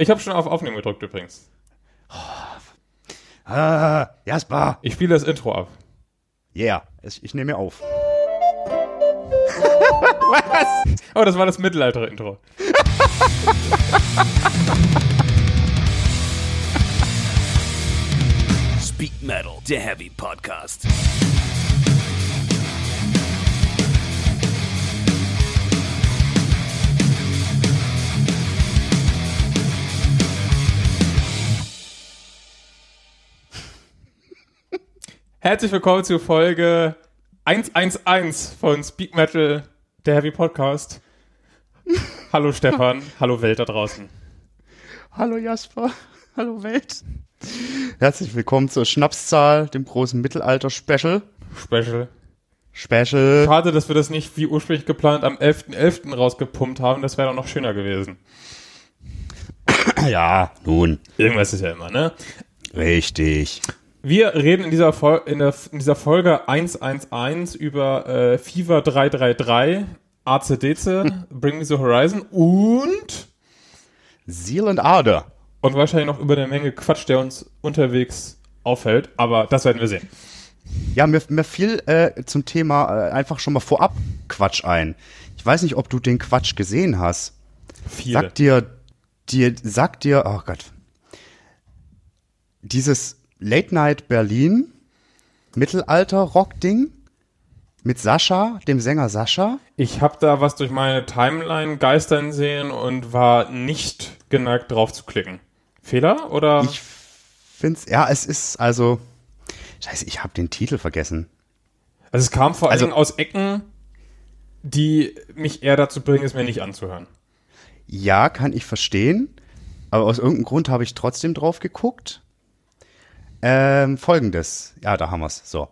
Ich habe schon auf Aufnehmen gedrückt übrigens. Oh, ah, Jasper. Ich spiele das Intro ab. Yeah, ich, ich nehme mir auf. Was? Oh, das war das Mittelalter-Intro. Speak Metal, der Heavy Podcast. Herzlich willkommen zu Folge 111 von Speak Metal, der Heavy Podcast. Hallo Stefan, hallo Welt da draußen. Hallo Jasper, hallo Welt. Herzlich willkommen zur Schnapszahl, dem großen Mittelalter-Special. Special. Special. Schade, dass wir das nicht wie ursprünglich geplant am 11.11. .11. rausgepumpt haben. Das wäre doch noch schöner gewesen. Ja, nun. Irgendwas ist ja immer, ne? Richtig. Wir reden in dieser, Fol in der, in dieser Folge 111 über äh, Fever 333, ACDC, Bring Me the Horizon und Seal and Ader. Und wahrscheinlich noch über eine Menge Quatsch, der uns unterwegs auffällt, aber das werden wir sehen. Ja, mir, mir fiel äh, zum Thema äh, einfach schon mal vorab Quatsch ein. Ich weiß nicht, ob du den Quatsch gesehen hast. Viele. Sag dir, dir, sagt dir, oh Gott, dieses Late Night Berlin, Mittelalter-Rock-Ding mit Sascha, dem Sänger Sascha. Ich habe da was durch meine Timeline geistern sehen und war nicht geneigt drauf zu klicken. Fehler oder? Ich find's, ja, es ist also, scheiße, ich habe den Titel vergessen. Also es kam vor also allem aus Ecken, die mich eher dazu bringen, es mir nicht anzuhören. Ja, kann ich verstehen. Aber aus irgendeinem Grund habe ich trotzdem drauf geguckt. Ähm, Folgendes. Ja, da haben wir es. So.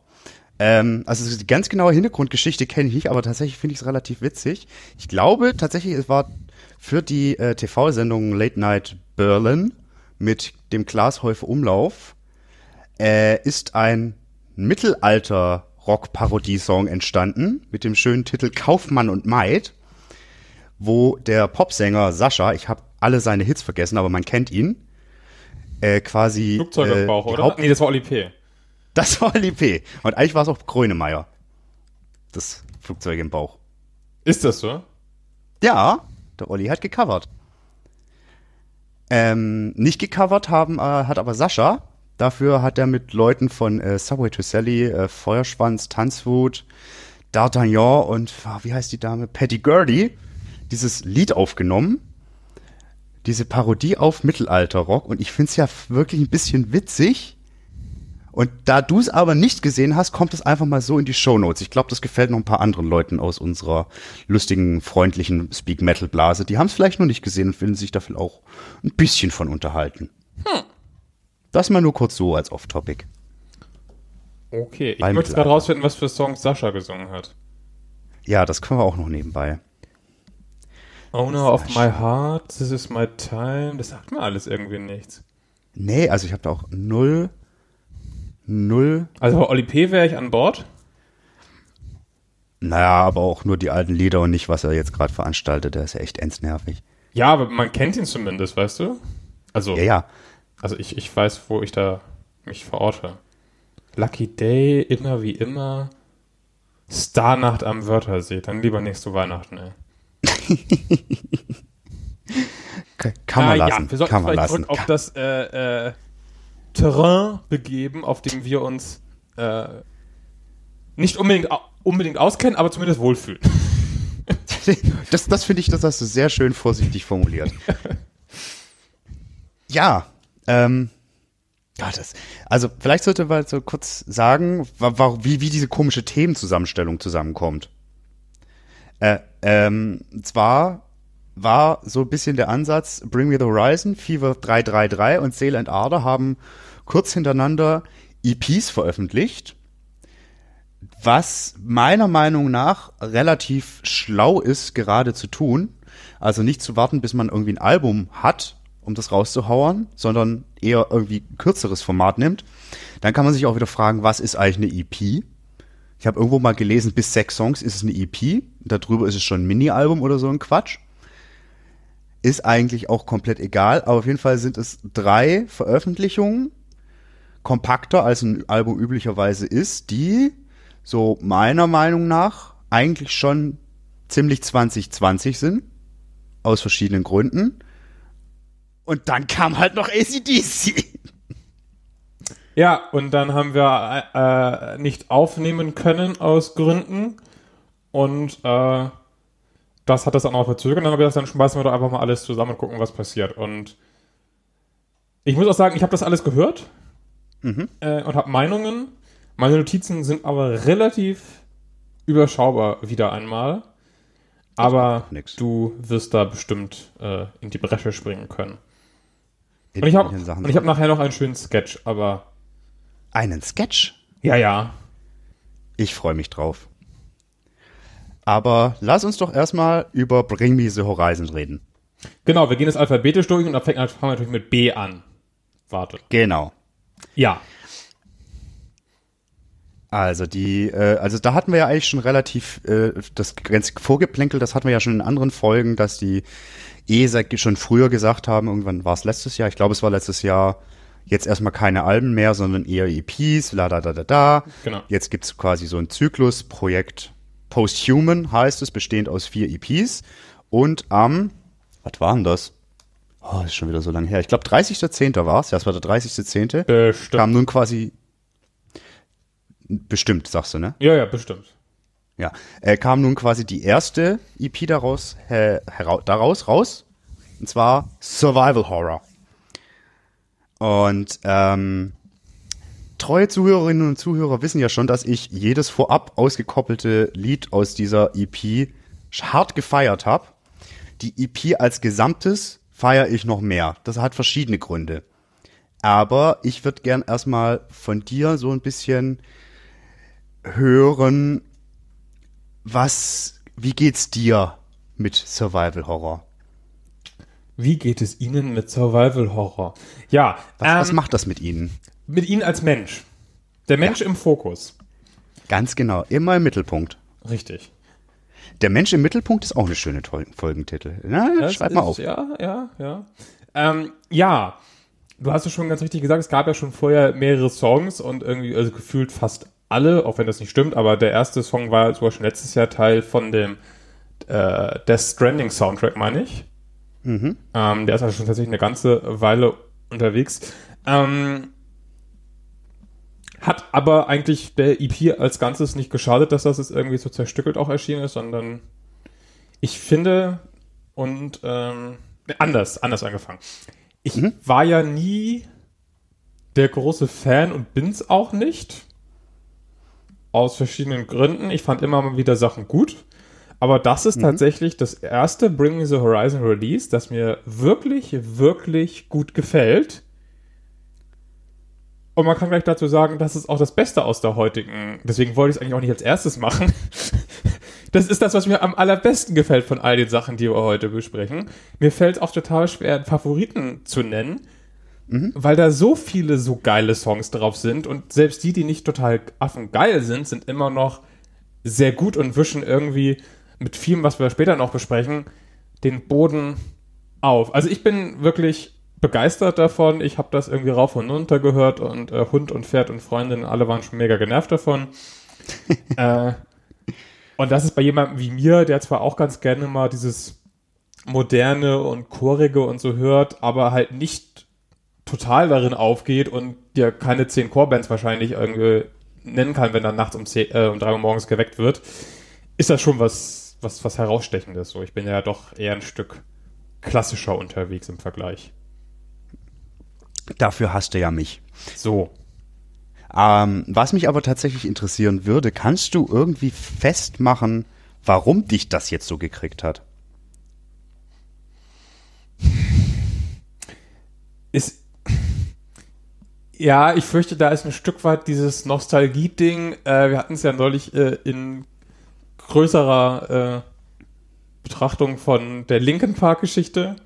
Ähm, also die ganz genaue Hintergrundgeschichte kenne ich nicht, aber tatsächlich finde ich es relativ witzig. Ich glaube tatsächlich, es war für die äh, TV-Sendung Late Night Berlin mit dem Glashäufe Umlauf äh, ist ein Mittelalter Rock-Parodie-Song entstanden mit dem schönen Titel Kaufmann und Maid, wo der Popsänger Sascha, ich habe alle seine Hits vergessen, aber man kennt ihn, äh, quasi. Flugzeug im Bauch, äh, oder? Haupt nee, das war Oli P. Das war Oli P. Und eigentlich war es auch Grönemeyer. Das Flugzeug im Bauch. Ist das so? Ja, der Olli hat gecovert. Ähm, nicht gecovert haben, äh, hat aber Sascha. Dafür hat er mit Leuten von äh, Subway to Sally, äh, Feuerschwanz, Tanzwut, D'Artagnan und ah, wie heißt die Dame? Patty Gurdy dieses Lied aufgenommen diese Parodie auf Mittelalterrock und ich finde es ja wirklich ein bisschen witzig. Und da du es aber nicht gesehen hast, kommt es einfach mal so in die Show Notes. Ich glaube, das gefällt noch ein paar anderen Leuten aus unserer lustigen, freundlichen Speak Metal Blase. Die haben es vielleicht noch nicht gesehen und finden sich dafür auch ein bisschen von unterhalten. Hm. Das mal nur kurz so als Off-Topic. Okay, ich möchte gerade rausfinden, was für Songs Sascha gesungen hat. Ja, das können wir auch noch nebenbei. Owner of my heart, this is my time. Das sagt mir alles irgendwie nichts. Nee, also ich habe da auch null, null. Also bei Oli P. wäre ich an Bord? Naja, aber auch nur die alten Lieder und nicht, was er jetzt gerade veranstaltet. Der ist ja echt ernstnervig. Ja, aber man kennt ihn zumindest, weißt du? Also, ja, ja. Also ich, ich weiß, wo ich da mich verorte. Lucky Day, immer wie immer. Starnacht am Wörthersee, dann lieber nächste Weihnachten, ey kann man lassen. Ja, wir sollten kann man lassen. Zurück auf das äh, äh, Terrain begeben, auf dem wir uns äh, nicht unbedingt, unbedingt auskennen, aber zumindest wohlfühlen. das das finde ich, das hast du sehr schön vorsichtig formuliert. ja, ähm, ja, das, also vielleicht sollte man so kurz sagen, wie, wie diese komische Themenzusammenstellung zusammenkommt. Äh, ähm, zwar war so ein bisschen der Ansatz, Bring Me the Horizon, Fever 333 und Seel and Arder haben kurz hintereinander EPs veröffentlicht, was meiner Meinung nach relativ schlau ist, gerade zu tun. Also nicht zu warten, bis man irgendwie ein Album hat, um das rauszuhauern, sondern eher irgendwie ein kürzeres Format nimmt. Dann kann man sich auch wieder fragen, was ist eigentlich eine EP? ich habe irgendwo mal gelesen, bis sechs Songs ist es eine EP, darüber ist es schon ein Mini-Album oder so ein Quatsch. Ist eigentlich auch komplett egal, aber auf jeden Fall sind es drei Veröffentlichungen, kompakter als ein Album üblicherweise ist, die so meiner Meinung nach eigentlich schon ziemlich 2020 sind, aus verschiedenen Gründen. Und dann kam halt noch ACDC. Ja, und dann haben wir äh, nicht aufnehmen können aus Gründen. Und äh, das hat das dann auch verzögert. Und dann haben wir gesagt, dann schmeißen wir doch einfach mal alles zusammen und gucken, was passiert. Und ich muss auch sagen, ich habe das alles gehört mhm. äh, und habe Meinungen. Meine Notizen sind aber relativ überschaubar wieder einmal. Aber du wirst da bestimmt äh, in die Bresche springen können. Und ich habe hab nachher noch einen schönen Sketch, aber einen Sketch. Ja, ja. Ich freue mich drauf. Aber lass uns doch erstmal über Bring Me the Horizon reden. Genau, wir gehen das alphabetisch durch und dann fangen wir natürlich mit B an. Warte. Genau. Ja. Also die, äh, also da hatten wir ja eigentlich schon relativ äh, das ganz vorgeplänkelt, das hatten wir ja schon in anderen Folgen, dass die ESA schon früher gesagt haben, irgendwann war es letztes Jahr, ich glaube es war letztes Jahr, jetzt erstmal keine Alben mehr, sondern eher EPs, la da da da da. Genau. Jetzt gibt es quasi so ein Zyklus, Projekt Posthuman heißt es, bestehend aus vier EPs. Und am, was waren das? Oh, ist schon wieder so lange her. Ich glaube, 30.10. war es. Das war der 30.10. Bestimmt. Kam nun quasi. Bestimmt, sagst du, ne? Ja, ja, bestimmt. Ja, äh, kam nun quasi die erste EP daraus, äh, heraus, daraus raus. Und zwar Survival Horror. Und ähm, treue Zuhörerinnen und Zuhörer wissen ja schon, dass ich jedes vorab ausgekoppelte Lied aus dieser EP hart gefeiert habe. Die EP als Gesamtes feiere ich noch mehr. Das hat verschiedene Gründe. Aber ich würde gern erstmal von dir so ein bisschen hören, was, wie geht's dir mit Survival Horror? Wie geht es Ihnen mit Survival Horror? Ja. Was, ähm, was macht das mit Ihnen? Mit Ihnen als Mensch. Der Mensch ja. im Fokus. Ganz genau, immer im Mittelpunkt. Richtig. Der Mensch im Mittelpunkt ist auch eine schöne Folgentitel. Na, das schreib mal ist, auf. Ja, ja, ja. Ähm, ja, du hast es schon ganz richtig gesagt, es gab ja schon vorher mehrere Songs und irgendwie, also gefühlt fast alle, auch wenn das nicht stimmt, aber der erste Song war sogar schon letztes Jahr Teil von dem äh, Death Stranding Soundtrack, meine ich. Mhm. Ähm, der ist also schon tatsächlich eine ganze Weile unterwegs. Ähm, hat aber eigentlich der EP als Ganzes nicht geschadet, dass das jetzt irgendwie so zerstückelt auch erschienen ist, sondern ich finde und ähm, anders, anders angefangen. Ich mhm. war ja nie der große Fan und bin's auch nicht. Aus verschiedenen Gründen. Ich fand immer mal wieder Sachen gut. Aber das ist mhm. tatsächlich das erste Bring Me the Horizon Release, das mir wirklich, wirklich gut gefällt. Und man kann gleich dazu sagen, das ist auch das Beste aus der heutigen. Deswegen wollte ich es eigentlich auch nicht als erstes machen. Das ist das, was mir am allerbesten gefällt von all den Sachen, die wir heute besprechen. Mir fällt es auch total schwer, einen Favoriten zu nennen, mhm. weil da so viele so geile Songs drauf sind. Und selbst die, die nicht total affengeil sind, sind immer noch sehr gut und wischen irgendwie mit vielem, was wir später noch besprechen, den Boden auf. Also ich bin wirklich begeistert davon. Ich habe das irgendwie rauf und runter gehört und äh, Hund und Pferd und Freundin, alle waren schon mega genervt davon. äh, und das ist bei jemandem wie mir, der zwar auch ganz gerne mal dieses moderne und chorige und so hört, aber halt nicht total darin aufgeht und dir keine zehn Chorbands wahrscheinlich irgendwie nennen kann, wenn er nachts um, 10, äh, um drei Uhr morgens geweckt wird, ist das schon was was, was, herausstechendes. So, ich bin ja doch eher ein Stück klassischer unterwegs im Vergleich. Dafür hast du ja mich. So. Ähm, was mich aber tatsächlich interessieren würde, kannst du irgendwie festmachen, warum dich das jetzt so gekriegt hat? Ist, ja, ich fürchte, da ist ein Stück weit dieses Nostalgie-Ding. Äh, wir hatten es ja neulich äh, in größerer äh, Betrachtung von der Linken Parkgeschichte.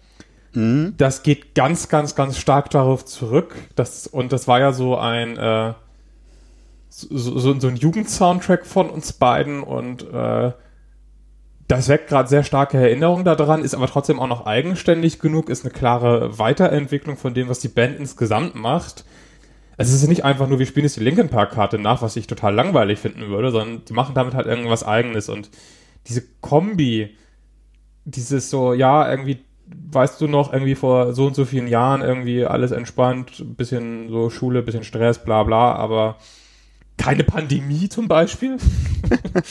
Mhm. Das geht ganz, ganz, ganz stark darauf zurück. Das, und das war ja so ein äh, so, so, so ein Jugendsoundtrack von uns beiden und äh, das weckt gerade sehr starke Erinnerungen daran, ist aber trotzdem auch noch eigenständig genug, ist eine klare Weiterentwicklung von dem, was die Band insgesamt macht. Also es ist nicht einfach nur, wir spielen jetzt die Linkin Park Karte nach, was ich total langweilig finden würde, sondern die machen damit halt irgendwas eigenes und diese Kombi, dieses so, ja, irgendwie, weißt du noch, irgendwie vor so und so vielen Jahren irgendwie alles entspannt, bisschen so Schule, bisschen Stress, bla bla, aber keine Pandemie zum Beispiel.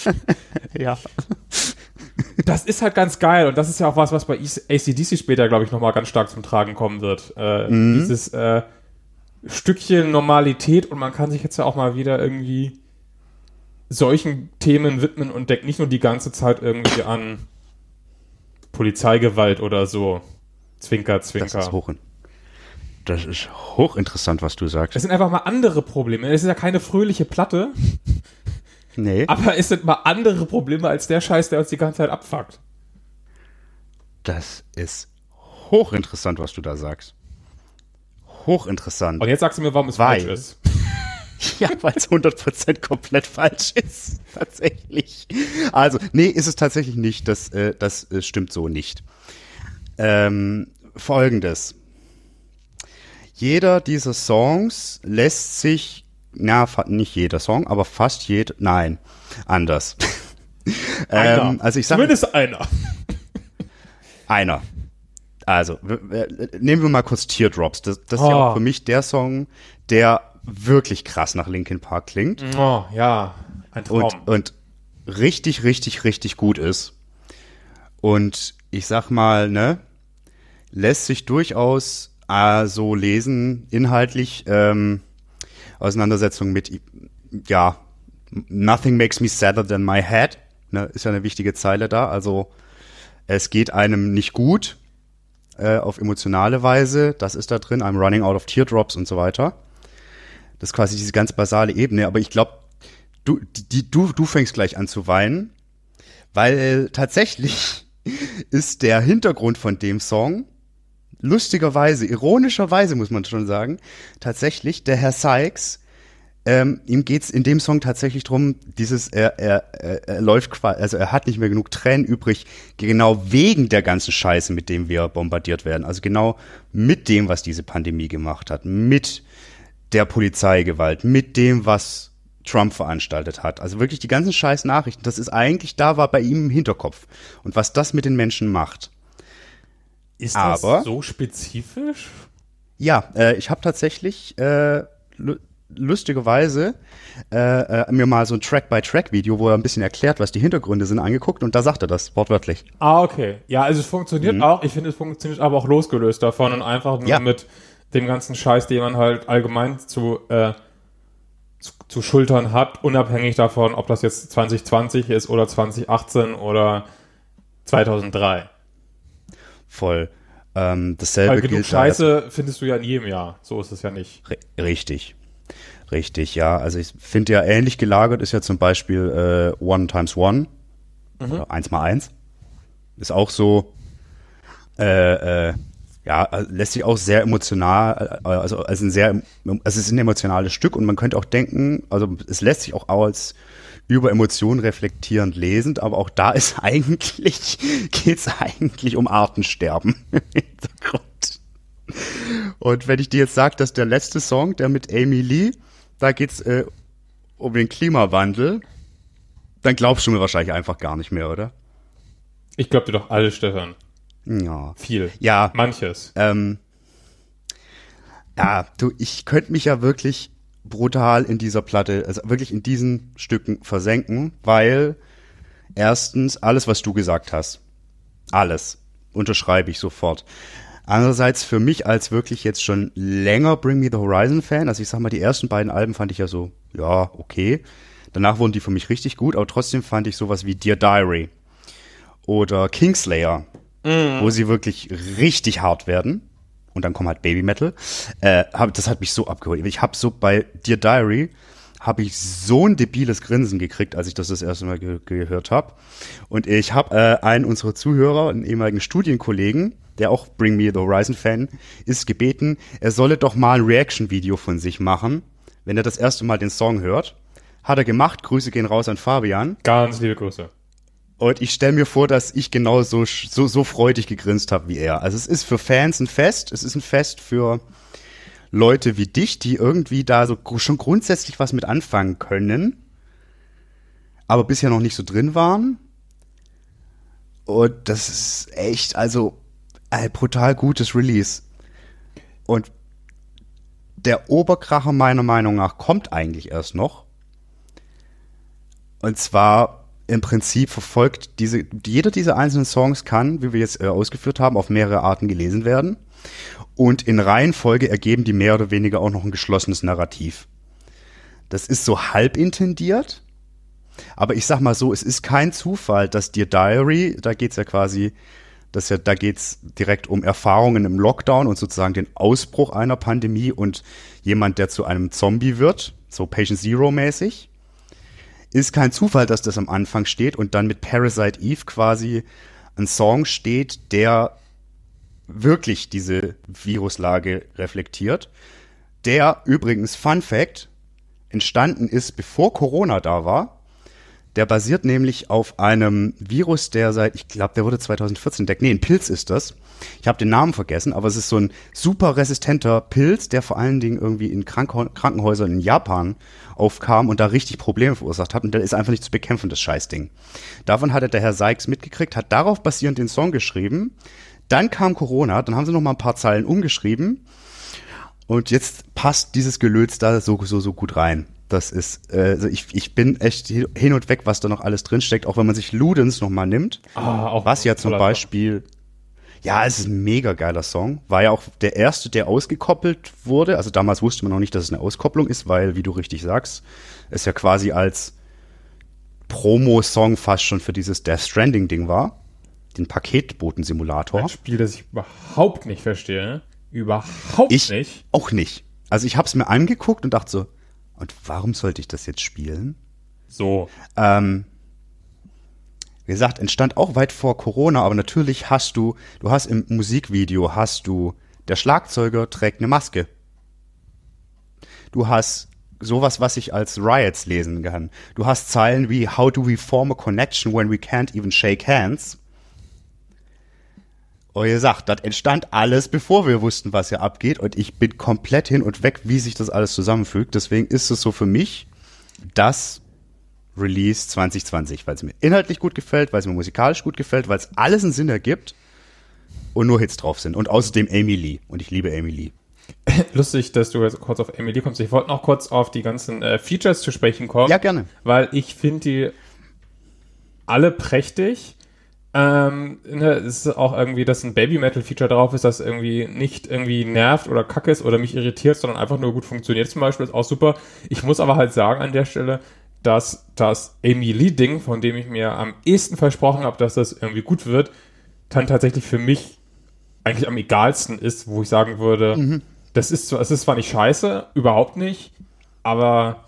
ja. Das ist halt ganz geil und das ist ja auch was, was bei ACDC e später, glaube ich, nochmal ganz stark zum Tragen kommen wird. Äh, mhm. Dieses, äh, Stückchen Normalität und man kann sich jetzt ja auch mal wieder irgendwie solchen Themen widmen und denkt nicht nur die ganze Zeit irgendwie an Polizeigewalt oder so. Zwinker, Zwinker. Das ist, hoch, das ist hochinteressant, was du sagst. Es sind einfach mal andere Probleme. Es ist ja keine fröhliche Platte. Nee. Aber es sind mal andere Probleme als der Scheiß, der uns die ganze Zeit abfuckt. Das ist hochinteressant, was du da sagst. Hochinteressant. Und jetzt sagst du mir, warum es weil, falsch ist. ja, weil es 100% komplett falsch ist. Tatsächlich. Also, nee, ist es tatsächlich nicht. Das, äh, das äh, stimmt so nicht. Ähm, Folgendes. Jeder dieser Songs lässt sich, na, nicht jeder Song, aber fast jeder, nein, anders. ähm, also ich sag, Zumindest einer. einer. Also, nehmen wir mal kurz Teardrops. Das, das oh. ist ja auch oh. für mich der Song, der wirklich krass nach Linkin Park klingt. Mhm. Oh, ja. Ein Traum. Und, und richtig, richtig, richtig gut ist. Und ich sag mal, ne, lässt sich durchaus äh, so lesen, inhaltlich ähm, Auseinandersetzung mit, ja, nothing makes me sadder than my head. Ne, ist ja eine wichtige Zeile da. Also, es geht einem nicht gut, äh, auf emotionale Weise, das ist da drin, I'm running out of teardrops und so weiter. Das ist quasi diese ganz basale Ebene, aber ich glaube, du, die, du, du fängst gleich an zu weinen, weil tatsächlich ist der Hintergrund von dem Song lustigerweise, ironischerweise muss man schon sagen, tatsächlich der Herr Sykes, ähm, ihm es in dem Song tatsächlich darum, dieses, er, er, er, er läuft quasi, also er hat nicht mehr genug Tränen übrig, genau wegen der ganzen Scheiße, mit dem wir bombardiert werden. Also genau mit dem, was diese Pandemie gemacht hat, mit der Polizeigewalt, mit dem, was Trump veranstaltet hat. Also wirklich die ganzen scheiß Nachrichten, das ist eigentlich da war bei ihm im Hinterkopf. Und was das mit den Menschen macht. Ist das Aber, so spezifisch? Ja, äh, ich habe tatsächlich äh, lustigerweise äh, äh, mir mal so ein Track-by-Track-Video, wo er ein bisschen erklärt, was die Hintergründe sind, angeguckt und da sagt er das wortwörtlich. Ah, okay. Ja, also es funktioniert mhm. auch. Ich finde, es funktioniert aber auch losgelöst davon und einfach nur ja. mit dem ganzen Scheiß, den man halt allgemein zu, äh, zu, zu schultern hat, unabhängig davon, ob das jetzt 2020 ist oder 2018 oder 2003. Voll. Ähm, dasselbe Weil genug gilt Scheiße da, findest du ja in jedem Jahr. So ist es ja nicht. Richtig. Richtig, ja. Also ich finde ja ähnlich gelagert ist ja zum Beispiel äh, One times One mhm. oder eins mal eins. Ist auch so, äh, äh, ja, also lässt sich auch sehr emotional, äh, also als ein sehr, es ist ein emotionales Stück und man könnte auch denken, also es lässt sich auch als über Emotionen reflektierend lesend, aber auch da ist eigentlich, geht es eigentlich um Artensterben im Hintergrund. Und wenn ich dir jetzt sage, dass der letzte Song, der mit Amy Lee da geht's äh, um den Klimawandel, dann glaubst du mir wahrscheinlich einfach gar nicht mehr, oder? Ich glaube dir doch alles, Stefan. Ja. Viel. Ja. Manches. Ähm, ja, du, ich könnte mich ja wirklich brutal in dieser Platte, also wirklich in diesen Stücken versenken, weil erstens alles, was du gesagt hast, alles unterschreibe ich sofort. Andererseits für mich als wirklich jetzt schon länger Bring Me the Horizon Fan, also ich sag mal, die ersten beiden Alben fand ich ja so, ja, okay. Danach wurden die für mich richtig gut, aber trotzdem fand ich sowas wie Dear Diary oder Kingslayer, mhm. wo sie wirklich richtig hart werden. Und dann kommt halt Baby Metal. Äh, das hat mich so abgeholt. Ich habe so bei Dear Diary habe ich so ein debiles Grinsen gekriegt, als ich das das erste Mal ge gehört habe. Und ich habe äh, einen unserer Zuhörer, einen ehemaligen Studienkollegen, der auch Bring Me the Horizon Fan ist, gebeten, er solle doch mal ein Reaction-Video von sich machen, wenn er das erste Mal den Song hört. Hat er gemacht. Grüße gehen raus an Fabian. Ganz liebe Grüße. Und ich stelle mir vor, dass ich genau so, so, so freudig gegrinst habe wie er. Also es ist für Fans ein Fest. Es ist ein Fest für Leute wie dich, die irgendwie da so schon grundsätzlich was mit anfangen können, aber bisher noch nicht so drin waren. Und das ist echt, also ein brutal gutes Release. Und der Oberkracher meiner Meinung nach kommt eigentlich erst noch. Und zwar im Prinzip verfolgt diese, jeder dieser einzelnen Songs kann, wie wir jetzt äh, ausgeführt haben, auf mehrere Arten gelesen werden. Und in Reihenfolge ergeben die mehr oder weniger auch noch ein geschlossenes Narrativ. Das ist so halb intendiert. Aber ich sag mal so, es ist kein Zufall, dass dir Diary, da geht's ja quasi das ja, da geht's direkt um Erfahrungen im Lockdown und sozusagen den Ausbruch einer Pandemie und jemand, der zu einem Zombie wird, so Patient Zero mäßig. Ist kein Zufall, dass das am Anfang steht und dann mit Parasite Eve quasi ein Song steht, der wirklich diese Viruslage reflektiert. Der übrigens, Fun Fact, entstanden ist, bevor Corona da war der basiert nämlich auf einem Virus, der seit, ich glaube, der wurde 2014 entdeckt. Nee, ein Pilz ist das. Ich habe den Namen vergessen, aber es ist so ein super resistenter Pilz, der vor allen Dingen irgendwie in Kranken Krankenhäusern in Japan aufkam und da richtig Probleme verursacht hat. Und der ist einfach nicht zu bekämpfen, das Scheißding. Davon hatte der Herr Sykes mitgekriegt, hat darauf basierend den Song geschrieben. Dann kam Corona, dann haben sie noch mal ein paar Zeilen umgeschrieben. Und jetzt passt dieses Gelöts da so, so, so gut rein. Das ist, äh, also ich, ich bin echt hin und weg, was da noch alles drinsteckt, auch wenn man sich Ludens nochmal nimmt. Ah, auch was ja zum Beispiel. Ja, es ist ein mega geiler Song. War ja auch der erste, der ausgekoppelt wurde. Also damals wusste man noch nicht, dass es eine Auskopplung ist, weil, wie du richtig sagst, es ja quasi als Promo-Song fast schon für dieses Death Stranding-Ding war. Den Paketboten-Simulator. Ein Spiel, das ich überhaupt nicht verstehe. Überhaupt ich nicht. Auch nicht. Also ich habe es mir angeguckt und dachte so, und warum sollte ich das jetzt spielen? So. Ähm, wie gesagt, entstand auch weit vor Corona, aber natürlich hast du, du hast im Musikvideo hast du, der Schlagzeuger trägt eine Maske. Du hast sowas, was ich als Riots lesen kann. Du hast Zeilen wie How do we form a connection when we can't even shake hands? Und ihr sagt, das entstand alles, bevor wir wussten, was hier abgeht. Und ich bin komplett hin und weg, wie sich das alles zusammenfügt. Deswegen ist es so für mich das Release 2020, weil es mir inhaltlich gut gefällt, weil es mir musikalisch gut gefällt, weil es alles einen Sinn ergibt und nur Hits drauf sind. Und außerdem Amy Lee. Und ich liebe Amy Lee. Lustig, dass du kurz auf Amy Lee kommst. Ich wollte noch kurz auf die ganzen äh, Features zu sprechen kommen. Ja, gerne. Weil ich finde die alle prächtig. Ähm, ne, ist auch irgendwie, dass ein Baby-Metal-Feature drauf ist, das irgendwie nicht irgendwie nervt oder kacke ist oder mich irritiert, sondern einfach nur gut funktioniert zum Beispiel, ist auch super. Ich muss aber halt sagen an der Stelle, dass das Amy Lee-Ding, von dem ich mir am ehesten versprochen habe, dass das irgendwie gut wird, dann tatsächlich für mich eigentlich am egalsten ist, wo ich sagen würde, mhm. das, ist, das ist zwar nicht scheiße, überhaupt nicht, aber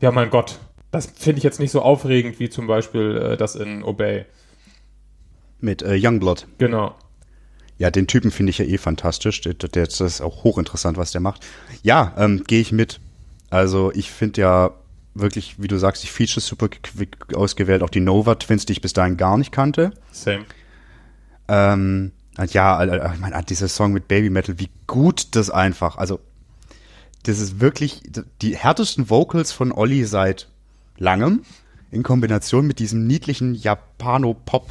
ja, mein Gott, das finde ich jetzt nicht so aufregend wie zum Beispiel äh, das in Obey. Mit äh, Youngblood. Genau. Ja, den Typen finde ich ja eh fantastisch. Der, der, das ist auch hochinteressant, was der macht. Ja, ähm, gehe ich mit. Also ich finde ja wirklich, wie du sagst, die Features super ausgewählt. Auch die Nova Twins, die ich bis dahin gar nicht kannte. Same. Ähm, ja, ich meine, dieser Song mit Baby Metal, wie gut das einfach. Also, das ist wirklich die härtesten Vocals von Olli seit langem in Kombination mit diesem niedlichen Japano-Pop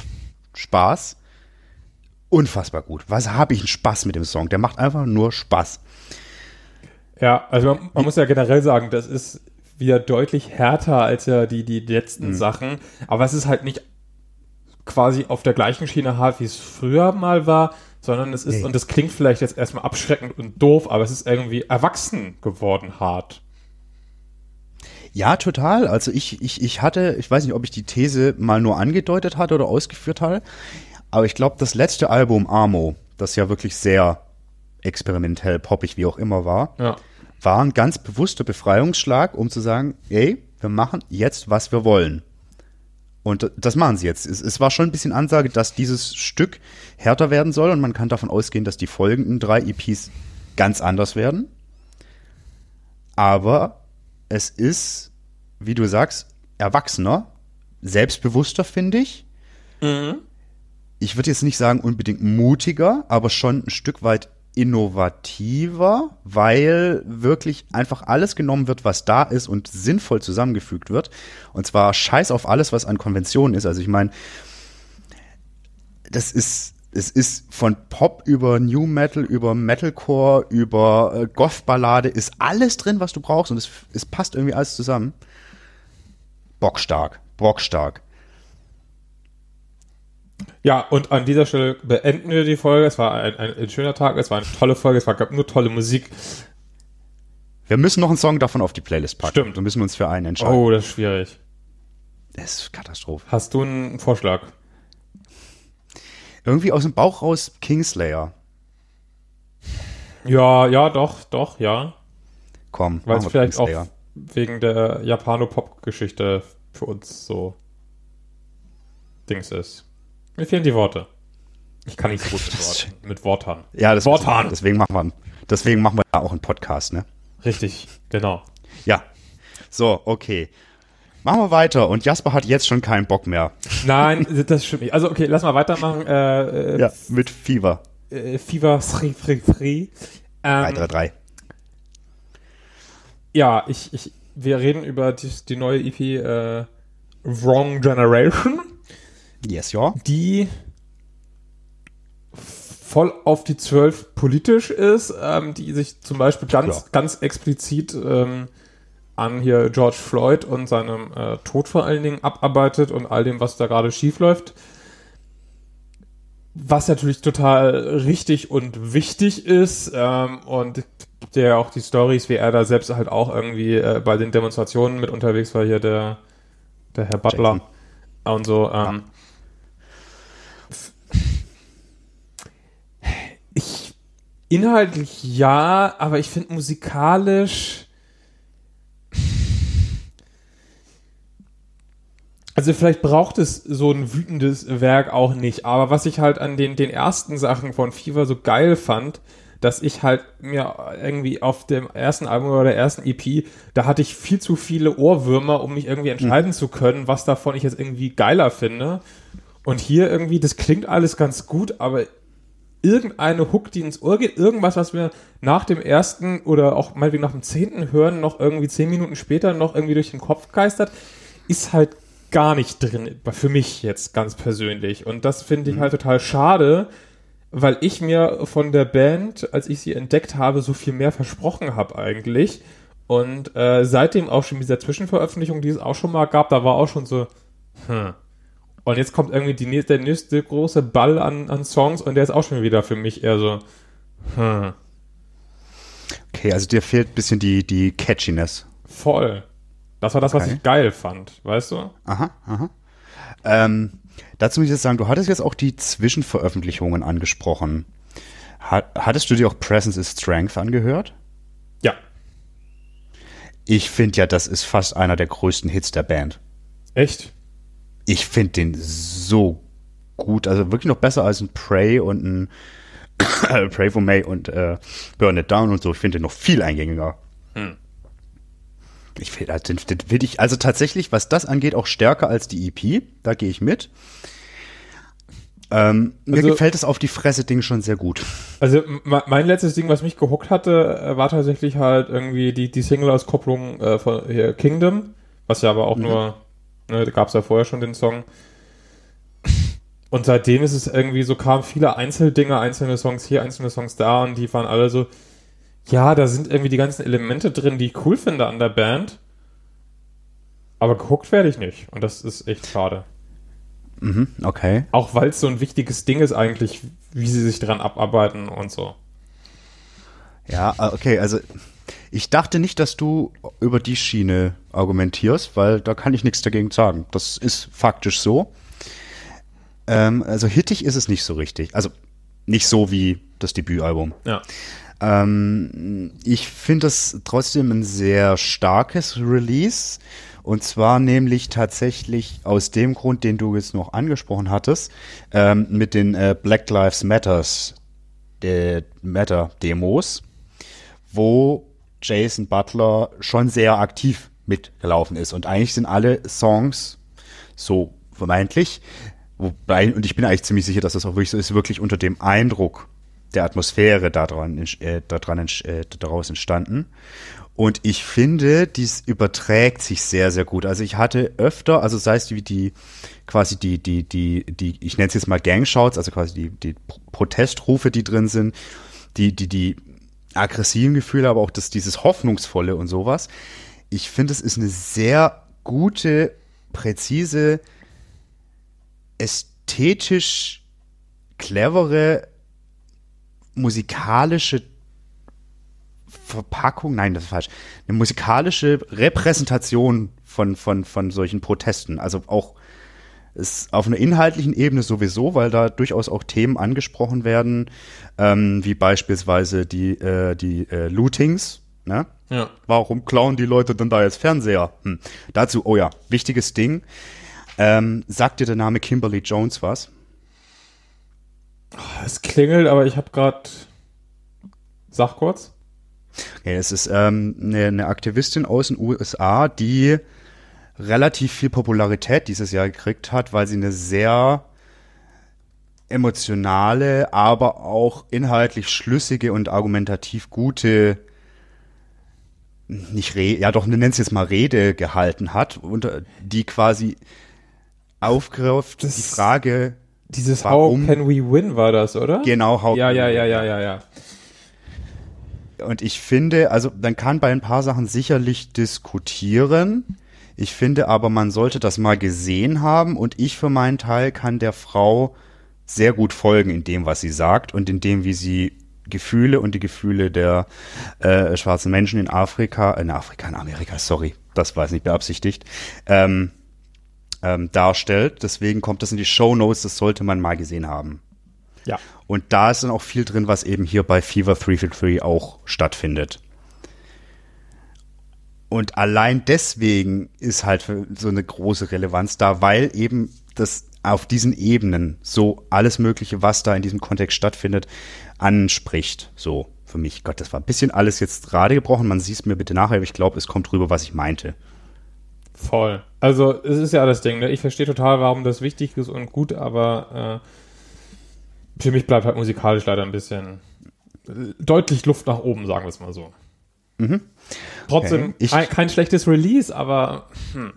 Spaß. Unfassbar gut. Was habe ich einen Spaß mit dem Song? Der macht einfach nur Spaß. Ja, also man, man muss ja generell sagen, das ist wieder deutlich härter als ja die, die letzten mhm. Sachen. Aber es ist halt nicht quasi auf der gleichen Schiene hart, wie es früher mal war, sondern es ist, nee. und das klingt vielleicht jetzt erstmal abschreckend und doof, aber es ist irgendwie erwachsen geworden hart. Ja, total. Also ich, ich, ich hatte, ich weiß nicht, ob ich die These mal nur angedeutet hatte oder ausgeführt hatte, aber ich glaube, das letzte Album Amo, das ja wirklich sehr experimentell, poppig, wie auch immer war, ja. war ein ganz bewusster Befreiungsschlag, um zu sagen, ey, wir machen jetzt, was wir wollen. Und das machen sie jetzt. Es, es, war schon ein bisschen Ansage, dass dieses Stück härter werden soll und man kann davon ausgehen, dass die folgenden drei EPs ganz anders werden. Aber es ist, wie du sagst, erwachsener, selbstbewusster, finde ich. Mhm. Ich würde jetzt nicht sagen unbedingt mutiger, aber schon ein Stück weit innovativer, weil wirklich einfach alles genommen wird, was da ist und sinnvoll zusammengefügt wird. Und zwar scheiß auf alles, was an Konventionen ist. Also ich meine, das ist es ist von Pop über New Metal, über Metalcore, über äh, Goth-Ballade, ist alles drin, was du brauchst und es, es passt irgendwie alles zusammen. Bockstark, bockstark. Ja, und an dieser Stelle beenden wir die Folge. Es war ein, ein, ein schöner Tag, es war eine tolle Folge, es war, gab nur tolle Musik. Wir müssen noch einen Song davon auf die Playlist packen. Stimmt. Dann müssen wir uns für einen entscheiden. Oh, das ist schwierig. Das ist Katastrophe. Hast du einen Vorschlag? irgendwie aus dem Bauch raus Kingslayer. Ja, ja, doch, doch, ja. Komm, weil es vielleicht auch wegen der Japano-Pop-Geschichte für uns so Dings ist. Mir fehlen die Worte. Ich kann nicht so gut mit, Worten, mit Wortern. Ja, das Wortern. Deswegen machen wir, deswegen machen wir da auch einen Podcast, ne? Richtig, genau. Ja. So, okay. Machen wir weiter. Und Jasper hat jetzt schon keinen Bock mehr. Nein, das stimmt nicht. Also, okay, lass mal weitermachen. Äh, äh, ja, mit Fever. Äh, Fever Free Free Free. Ähm, 3. Ja, ich, ich, wir reden über die, die neue EP äh, Wrong Generation. Yes, ja. Die voll auf die Zwölf politisch ist, ähm, die sich zum Beispiel ganz, ja. ganz explizit ähm, an hier George Floyd und seinem äh, Tod vor allen Dingen abarbeitet und all dem, was da gerade schief läuft. Was natürlich total richtig und wichtig ist ähm, und der auch die Stories, wie er da selbst halt auch irgendwie äh, bei den Demonstrationen mit unterwegs war, hier der, der Herr Butler Jackson. und so. Ähm, ich inhaltlich ja, aber ich finde musikalisch also vielleicht braucht es so ein wütendes Werk auch nicht, aber was ich halt an den, den ersten Sachen von Fever so geil fand, dass ich halt mir irgendwie auf dem ersten Album oder der ersten EP, da hatte ich viel zu viele Ohrwürmer, um mich irgendwie entscheiden mhm. zu können, was davon ich jetzt irgendwie geiler finde. Und hier irgendwie, das klingt alles ganz gut, aber irgendeine Hook, die ins Ohr geht, irgendwas, was wir nach dem ersten oder auch meinetwegen nach dem zehnten hören, noch irgendwie zehn Minuten später noch irgendwie durch den Kopf geistert, ist halt gar nicht drin, für mich jetzt ganz persönlich. Und das finde ich mhm. halt total schade, weil ich mir von der Band, als ich sie entdeckt habe, so viel mehr versprochen habe eigentlich. Und äh, seitdem auch schon mit dieser Zwischenveröffentlichung, die es auch schon mal gab, da war auch schon so, hm. Und jetzt kommt irgendwie die, der nächste große Ball an, an Songs und der ist auch schon wieder für mich eher so, hm. Okay, also dir fehlt ein bisschen die, die Catchiness. Voll. Das war das, okay. was ich geil fand, weißt du? Aha, aha. Ähm, dazu muss ich jetzt sagen, du hattest jetzt auch die Zwischenveröffentlichungen angesprochen. Hat, hattest du dir auch Presence is Strength angehört? Ja. Ich finde ja, das ist fast einer der größten Hits der Band. Echt? Ich finde den so gut, also wirklich noch besser als ein Prey und ein Pray for May und äh, Burn It Down und so. Ich finde den noch viel eingängiger. Hm. Ich will, also, das will ich, also tatsächlich, was das angeht, auch stärker als die EP. Da gehe ich mit. Ähm, mir also- gefällt das auf die Fresse Ding schon sehr gut. Also mein letztes Ding, was mich gehuckt hatte, äh, war tatsächlich halt irgendwie die, die Single-Auskopplung äh, von hier, Kingdom, was ja aber auch ja. Mhm. nur, ne, da gab es ja vorher schon den Song. Und seitdem ist es irgendwie so, kamen viele Einzeldinger, einzelne Songs hier, einzelne Songs da und die waren alle so, ja, da sind irgendwie die ganzen Elemente drin, die ich cool finde an der Band. Aber geguckt werde ich nicht. Und das ist echt schade. Mhm, okay. Auch weil es so ein wichtiges Ding ist eigentlich, wie sie sich dran abarbeiten und so. Ja, ah, okay, also ich dachte nicht, dass du über die Schiene argumentierst, weil da kann ich nichts dagegen sagen. Das ist faktisch so. Ähm, also hittig ist es nicht so richtig. Also nicht so wie das Debütalbum. Ja. Ähm, ich finde es trotzdem ein sehr starkes Release. Und zwar nämlich tatsächlich aus dem Grund, den du jetzt noch angesprochen hattest, ähm, mit den äh, Black Lives Matters äh, Matter Demos, wo Jason Butler schon sehr aktiv mitgelaufen ist. Und eigentlich sind alle Songs so vermeintlich. Wobei, und ich bin eigentlich ziemlich sicher, dass das auch wirklich so ist, wirklich unter dem Eindruck der Atmosphäre daran, äh, daran äh, daraus entstanden. Und ich finde, dies überträgt sich sehr, sehr gut. Also ich hatte öfter, also sei es wie die, quasi die, die, die, die, ich nenne es jetzt mal Gangshouts, also quasi die, die Protestrufe, die drin sind, die, die, die aggressiven Gefühle, aber auch das, dieses Hoffnungsvolle und sowas. Ich finde, es ist eine sehr gute, präzise, ästhetisch clevere musikalische Verpackung, nein, das ist falsch, eine musikalische Repräsentation von, von, von solchen Protesten. Also auch ist auf einer inhaltlichen Ebene sowieso, weil da durchaus auch Themen angesprochen werden, ähm, wie beispielsweise die, äh, die äh, Lootings. Ne? Ja. Warum klauen die Leute denn da jetzt Fernseher? Hm. Dazu, oh ja, wichtiges Ding. Ähm, sagt dir der Name Kimberly Jones was? Ah, es klingelt, aber ich habe gerade. Sag kurz. Ja, es ist ähm, eine, eine Aktivistin aus den USA, die relativ viel Popularität dieses Jahr gekriegt hat, weil sie eine sehr emotionale, aber auch inhaltlich schlüssige und argumentativ gute, nicht Re ja doch, nenn es jetzt mal Rede gehalten hat, und äh, die quasi aufgreift die Frage, dieses Warum? How Can We Win war das, oder? Genau, How ja, Can ja, We Win. Ja, ja, ja, ja, ja. Und ich finde, also man kann bei ein paar Sachen sicherlich diskutieren. Ich finde aber, man sollte das mal gesehen haben und ich für meinen Teil kann der Frau sehr gut folgen in dem, was sie sagt und in dem, wie sie Gefühle und die Gefühle der äh, schwarzen Menschen in Afrika, äh, in Afrika, in Amerika, sorry, das war es nicht beabsichtigt, ähm, ähm, darstellt. Deswegen kommt das in die Show Notes, das sollte man mal gesehen haben. Ja. Und da ist dann auch viel drin, was eben hier bei Fever 343 auch stattfindet. Und allein deswegen ist halt so eine große Relevanz da, weil eben das auf diesen Ebenen so alles Mögliche, was da in diesem Kontext stattfindet, anspricht. So für mich. Gott, das war ein bisschen alles jetzt gerade gebrochen. Man sieht es mir bitte nachher, aber ich glaube, es kommt rüber, was ich meinte. Voll. Also es ist ja das Ding. Ne? Ich verstehe total, warum das wichtig ist und gut, aber äh, für mich bleibt halt musikalisch leider ein bisschen äh, deutlich Luft nach oben, sagen wir es mal so. Mhm. Trotzdem okay. kein, kein, schlechtes Release, aber hm.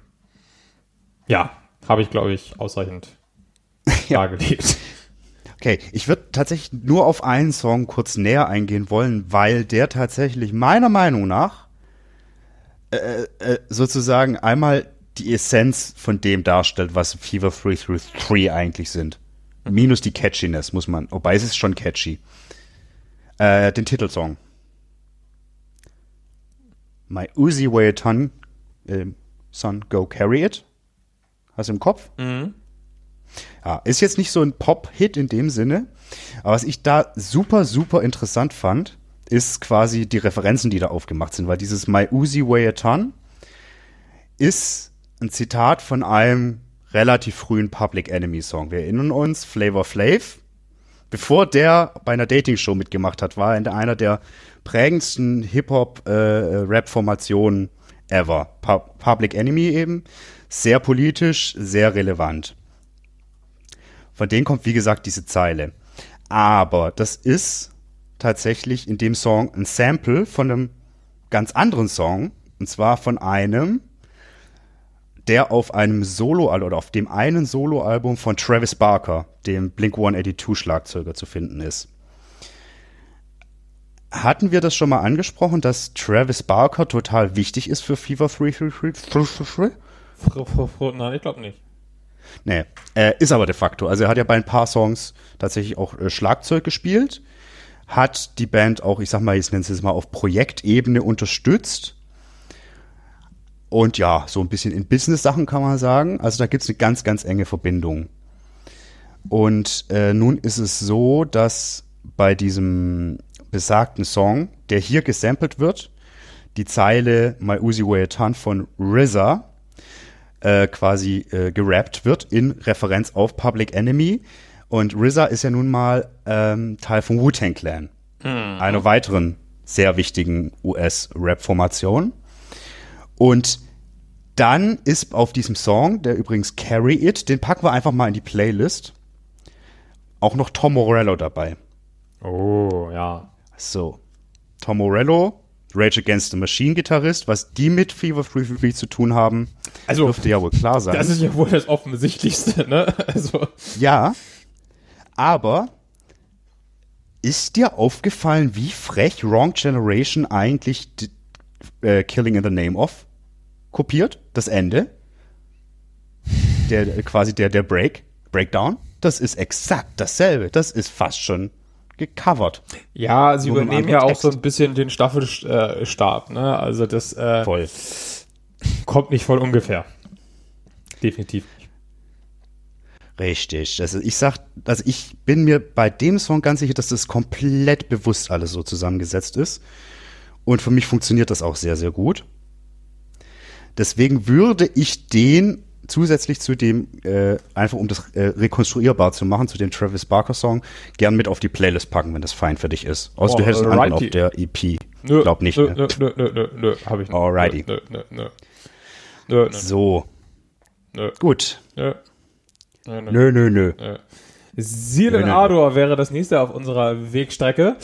ja, habe ich glaube ich ausreichend ja. dargelegt. Okay, ich würde tatsächlich nur auf einen Song kurz näher eingehen wollen, weil der tatsächlich meiner Meinung nach äh, äh, sozusagen einmal die Essenz von dem darstellt, was Fever 3 3 eigentlich sind. Minus die Catchiness, muss man. Wobei es ist schon catchy. Äh, den Titelsong. My Uzi Way a Ton, äh, Son, Go Carry It. Hast du im Kopf? Mhm. Ja, ist jetzt nicht so ein Pop-Hit in dem Sinne, aber was ich da super, super interessant fand, ist quasi die Referenzen, die da aufgemacht sind, weil dieses My Uzi Way a Ton ist ein Zitat von einem relativ frühen Public Enemy Song. Wir erinnern uns, Flavor Flav, bevor der bei einer Dating Show mitgemacht hat, war er einer der prägendsten Hip-Hop-Rap-Formationen äh, äh ever. Pu Public Enemy eben, sehr politisch, sehr relevant. Von denen kommt, wie gesagt, diese Zeile. Aber das ist tatsächlich in dem Song ein Sample von einem ganz anderen Song. Und zwar von einem, der auf einem Solo- oder auf dem einen Soloalbum von Travis Barker, dem Blink 182 Schlagzeuger, zu finden ist. Hatten wir das schon mal angesprochen, dass Travis Barker total wichtig ist für Fever 333? Nein, ich glaube nicht. Nee, äh, ist aber de facto. Also er hat ja bei ein paar Songs tatsächlich auch äh, Schlagzeug gespielt hat die Band auch, ich sag mal, jetzt nennen sie es mal auf Projektebene unterstützt. Und ja, so ein bisschen in Business-Sachen kann man sagen. Also da gibt es eine ganz, ganz enge Verbindung. Und äh, nun ist es so, dass bei diesem besagten Song, der hier gesampelt wird, die Zeile My Uzi Way a Ton von RZA äh, quasi äh, gerappt wird in Referenz auf Public Enemy. Und RZA ist ja nun mal ähm, Teil von Wu-Tang Clan, mhm. einer weiteren sehr wichtigen US-Rap-Formation. Und dann ist auf diesem Song, der übrigens Carry It, den packen wir einfach mal in die Playlist, auch noch Tom Morello dabei. Oh, ja. So. Tom Morello, Rage Against the Machine Gitarrist, was die mit Fever 333 zu tun haben, also, dürfte ja wohl klar sein. Das ist ja wohl das Offensichtlichste, ne? Also. Ja, aber ist dir aufgefallen, wie frech Wrong Generation eigentlich äh, Killing in the Name of kopiert? Das Ende? Der, äh, quasi der, der Break, Breakdown? Das ist exakt dasselbe. Das ist fast schon gecovert. Ja, sie Nur übernehmen ja Text. auch so ein bisschen den Staffelstab, ne? Also das äh, kommt nicht voll ungefähr. Definitiv. Richtig. Also ich sag, also ich bin mir bei dem Song ganz sicher, dass das komplett bewusst alles so zusammengesetzt ist. Und für mich funktioniert das auch sehr, sehr gut. Deswegen würde ich den zusätzlich zu dem, äh, einfach um das äh, rekonstruierbar zu machen, zu dem Travis Barker Song, gern mit auf die Playlist packen, wenn das fein für dich ist. Außer oh, du hättest einen anderen auf der EP. Nö, Glaub nicht. Ne? Nö, nö, nö, nö, nö, hab ich nicht. Alrighty. Nö, nö, nö. Nö, nö. So. Nö. Gut. Nö. Ne. Nö, nö, nö. nö. Silen Ador wäre das nächste auf unserer Wegstrecke.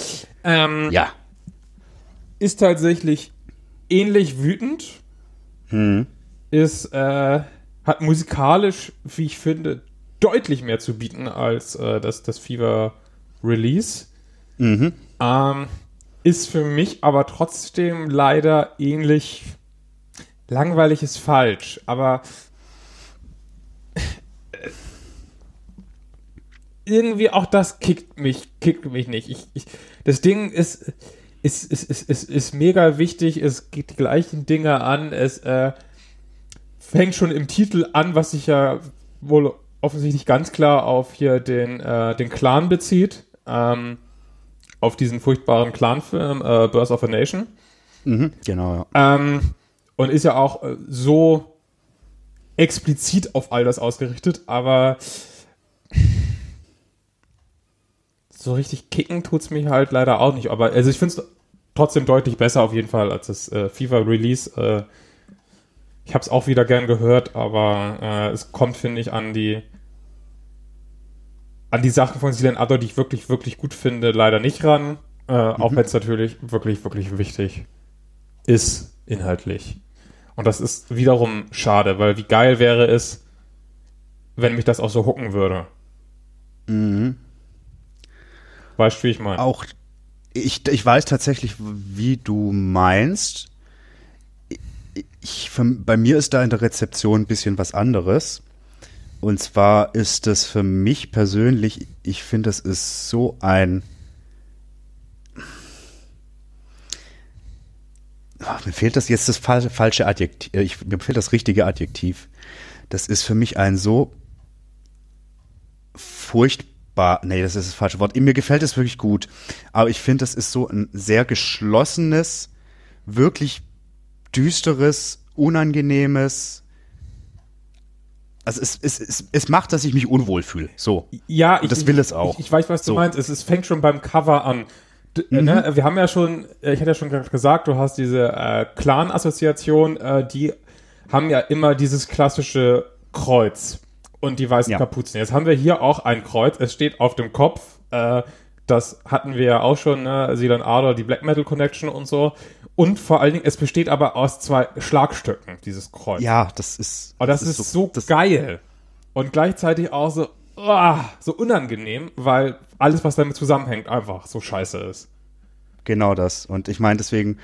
Ähm, ja. Ist tatsächlich ähnlich wütend. Hm. Ist, äh, hat musikalisch, wie ich finde, deutlich mehr zu bieten als äh, das, das Fever Release. Mhm. Ähm, ist für mich aber trotzdem leider ähnlich. Langweilig ist falsch, aber irgendwie auch das kickt mich, kickt mich nicht. Ich, ich, das Ding ist, ist, ist, ist, ist, ist mega wichtig, es geht die gleichen Dinge an, es äh, fängt schon im Titel an, was sich ja wohl offensichtlich ganz klar auf hier den, äh, den Clan bezieht, ähm, auf diesen furchtbaren Clan-Film äh, Birth of a Nation. Mhm, genau, ja. Ähm, und ist ja auch äh, so explizit auf all das ausgerichtet, aber so richtig kicken tut es mich halt leider auch nicht. Aber also ich finde es trotzdem deutlich besser auf jeden Fall als das äh, FIFA Release. Äh, ich habe es auch wieder gern gehört, aber äh, es kommt, finde ich, an die an die Sachen von Silent Other, die ich wirklich, wirklich gut finde, leider nicht ran. Äh, mhm. Auch wenn es natürlich wirklich, wirklich wichtig ist, inhaltlich. Und das ist wiederum schade, weil wie geil wäre es, wenn mich das auch so hucken würde. Mhm. Weißt du, wie ich meine? Auch ich, ich weiß tatsächlich, wie du meinst. Ich, bei mir ist da in der Rezeption ein bisschen was anderes. Und zwar ist das für mich persönlich, ich finde, das ist so ein. Ach, mir fehlt das jetzt das falsche Adjektiv. Äh, ich, mir fehlt das richtige Adjektiv. Das ist für mich ein so furchtbar Bar, nee, das ist das falsche Wort. Mir gefällt es wirklich gut. Aber ich finde, das ist so ein sehr geschlossenes, wirklich düsteres, unangenehmes. Also es, es, es, es macht, dass ich mich unwohl fühle. So. Ja, ich, Und das will es auch. Ich, ich weiß, was du so. meinst. Es, es fängt schon beim Cover an. D äh, ne? mhm. ne? Wir haben ja schon, äh, ich hatte ja schon gesagt, du hast diese äh, Clan-Assoziation, äh, die haben ja immer dieses klassische Kreuz und die weißen ja. Kapuzen. Jetzt haben wir hier auch ein Kreuz. Es steht auf dem Kopf. Äh, das hatten wir ja auch schon, ne? Silan Adler, die Black Metal Connection und so. Und vor allen Dingen, es besteht aber aus zwei Schlagstücken, dieses Kreuz. Ja, das ist. Und das, das ist, ist, so, so geil. Und gleichzeitig auch so, oh, so unangenehm, weil alles, was damit zusammenhängt, einfach so scheiße ist. Genau das. Und ich meine, deswegen,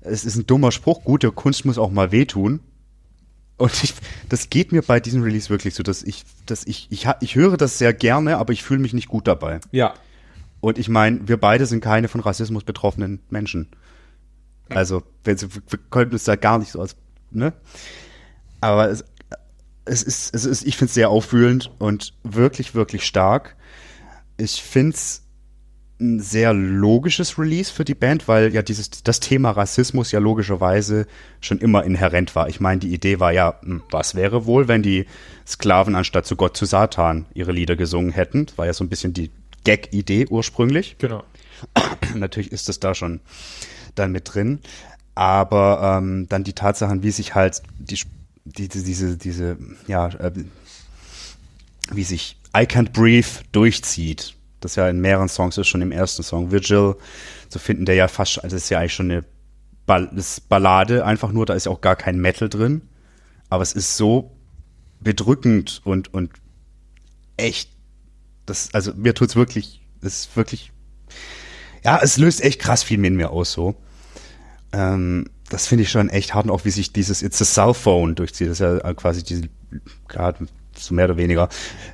es ist ein dummer Spruch. Gute Kunst muss auch mal wehtun. Und ich, das geht mir bei diesem Release wirklich so, dass ich, dass ich, ich, ich höre das sehr gerne, aber ich fühle mich nicht gut dabei. Ja. Und ich meine, wir beide sind keine von Rassismus betroffenen Menschen. Also, wenn sie, wir könnten es da gar nicht so als, ne? Aber es, es ist, es ist, ich finde es sehr aufwühlend und wirklich, wirklich stark. Ich finde es ein sehr logisches Release für die Band, weil ja dieses das Thema Rassismus ja logischerweise schon immer inhärent war. Ich meine, die Idee war ja, hm, was wäre wohl, wenn die Sklaven anstatt zu Gott zu Satan ihre Lieder gesungen hätten? war ja so ein bisschen die Gag-Idee ursprünglich. Genau. Natürlich ist das da schon dann mit drin, aber ähm, dann die Tatsachen, wie sich halt die, die diese diese ja äh, wie sich I Can't Breathe durchzieht das ja in mehreren Songs ist, schon im ersten Song Vigil zu finden, der ja fast, also ist ja eigentlich schon eine Ball, Ballade, einfach nur, da ist ja auch gar kein Metal drin, aber es ist so bedrückend und, und echt, das, also mir tut es wirklich, es ist wirklich, ja, es löst echt krass viel mehr in mir aus, so. Ähm, das finde ich schon echt hart und auch wie sich dieses It's a Cell Phone durchzieht, das ist ja quasi diese, gerade so mehr oder weniger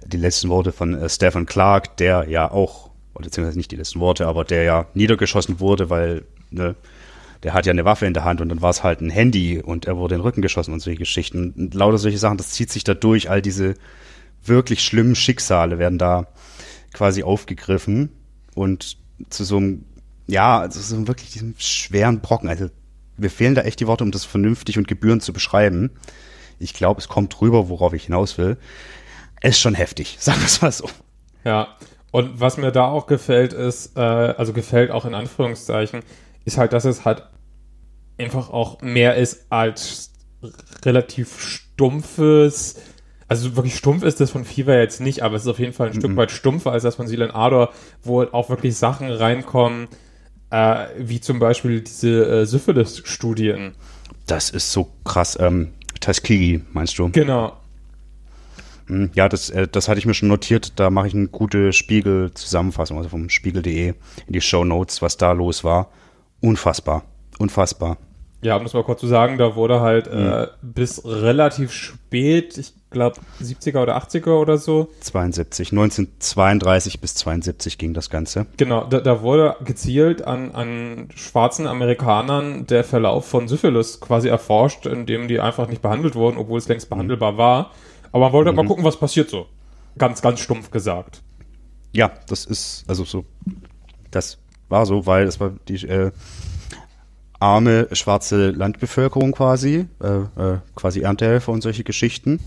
die letzten Worte von äh, Stephen Clark, der ja auch, oder beziehungsweise nicht die letzten Worte, aber der ja niedergeschossen wurde, weil ne, der hat ja eine Waffe in der Hand und dann war es halt ein Handy und er wurde in den Rücken geschossen und solche Geschichten. Und lauter solche Sachen, das zieht sich da durch. All diese wirklich schlimmen Schicksale werden da quasi aufgegriffen und zu so einem, ja, zu so einem wirklich diesem schweren Brocken. Also mir fehlen da echt die Worte, um das vernünftig und gebührend zu beschreiben. Ich glaube, es kommt drüber, worauf ich hinaus will. Ist schon heftig, sagen wir es mal so. Ja, und was mir da auch gefällt ist, äh, also gefällt auch in Anführungszeichen, ist halt, dass es halt einfach auch mehr ist als relativ stumpfes, also wirklich stumpf ist das von Fever jetzt nicht, aber es ist auf jeden Fall ein mm -mm. Stück mhm. weit stumpfer als das von Silen Ador, wo halt auch wirklich Sachen reinkommen, äh, wie zum Beispiel diese äh, Syphilis-Studien. Das ist so krass. Ähm, Tuskegee, meinst du? Genau. Hm, ja, das, äh, das hatte ich mir schon notiert. Da mache ich eine gute Spiegel-Zusammenfassung, also vom spiegel.de in die Show Notes, was da los war. Unfassbar. Unfassbar. Ja, um das mal kurz zu sagen, da wurde halt mhm. äh, bis relativ spät, ich glaube 70er oder 80er oder so. 72, 1932 bis 72 ging das Ganze. Genau, da, da wurde gezielt an, an schwarzen Amerikanern der Verlauf von Syphilis quasi erforscht, indem die einfach nicht behandelt wurden, obwohl es längst behandelbar mhm. war. Aber man wollte halt mhm. mal gucken, was passiert so. Ganz, ganz stumpf gesagt. Ja, das ist, also so, das war so, weil das war die, äh, arme schwarze Landbevölkerung quasi, äh, äh, quasi Erntehelfer und solche Geschichten.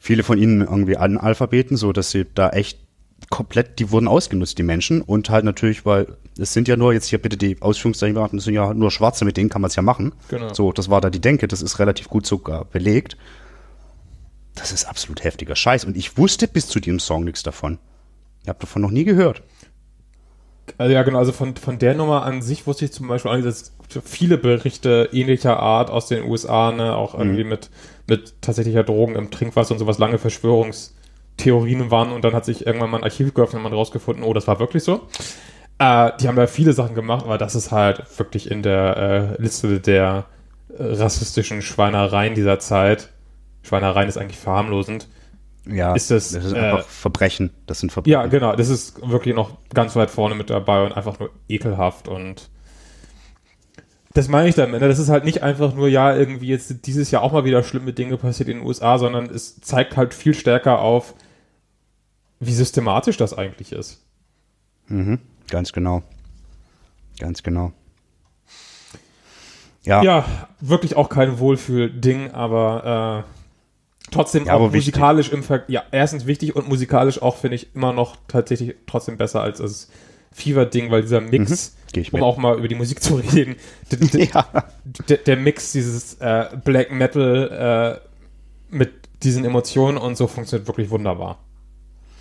Viele von ihnen irgendwie Analphabeten, so dass sie da echt komplett, die wurden ausgenutzt, die Menschen. Und halt natürlich, weil es sind ja nur, jetzt hier bitte die Ausführungszeichen beachten, es sind ja nur Schwarze, mit denen kann man es ja machen. Genau. So, das war da die Denke, das ist relativ gut sogar belegt. Das ist absolut heftiger Scheiß. Und ich wusste bis zu diesem Song nichts davon. Ich habe davon noch nie gehört. Also ja, genau. Also von, von der Nummer an sich wusste ich zum Beispiel auch nicht, dass viele Berichte ähnlicher Art aus den USA, ne, auch mhm. irgendwie mit, mit tatsächlicher Drogen im Trinkwasser und sowas lange Verschwörungstheorien waren und dann hat sich irgendwann mal ein Archiv geöffnet und man rausgefunden, oh, das war wirklich so. Äh, die haben da viele Sachen gemacht, aber das ist halt wirklich in der äh, Liste der rassistischen Schweinereien dieser Zeit. Schweinereien ist eigentlich verharmlosend ja, ist das, das ist äh, einfach äh, Verbrechen. Das sind Verbrechen. Ja, genau. Das ist wirklich noch ganz weit vorne mit dabei und einfach nur ekelhaft und das meine ich damit. Ne? Das ist halt nicht einfach nur, ja, irgendwie jetzt dieses Jahr auch mal wieder schlimme Dinge passiert in den USA, sondern es zeigt halt viel stärker auf, wie systematisch das eigentlich ist. Mhm, ganz genau. Ganz genau. Ja. ja wirklich auch kein Wohlfühl-Ding, aber äh, trotzdem ja, auch musikalisch wichtig. im Ver ja erstens wichtig und musikalisch auch finde ich immer noch tatsächlich trotzdem besser als das Fever Ding, weil dieser Mix, mhm, um auch mal über die Musik zu reden, ja. der, der, Mix dieses äh, Black Metal äh, mit diesen Emotionen und so funktioniert wirklich wunderbar.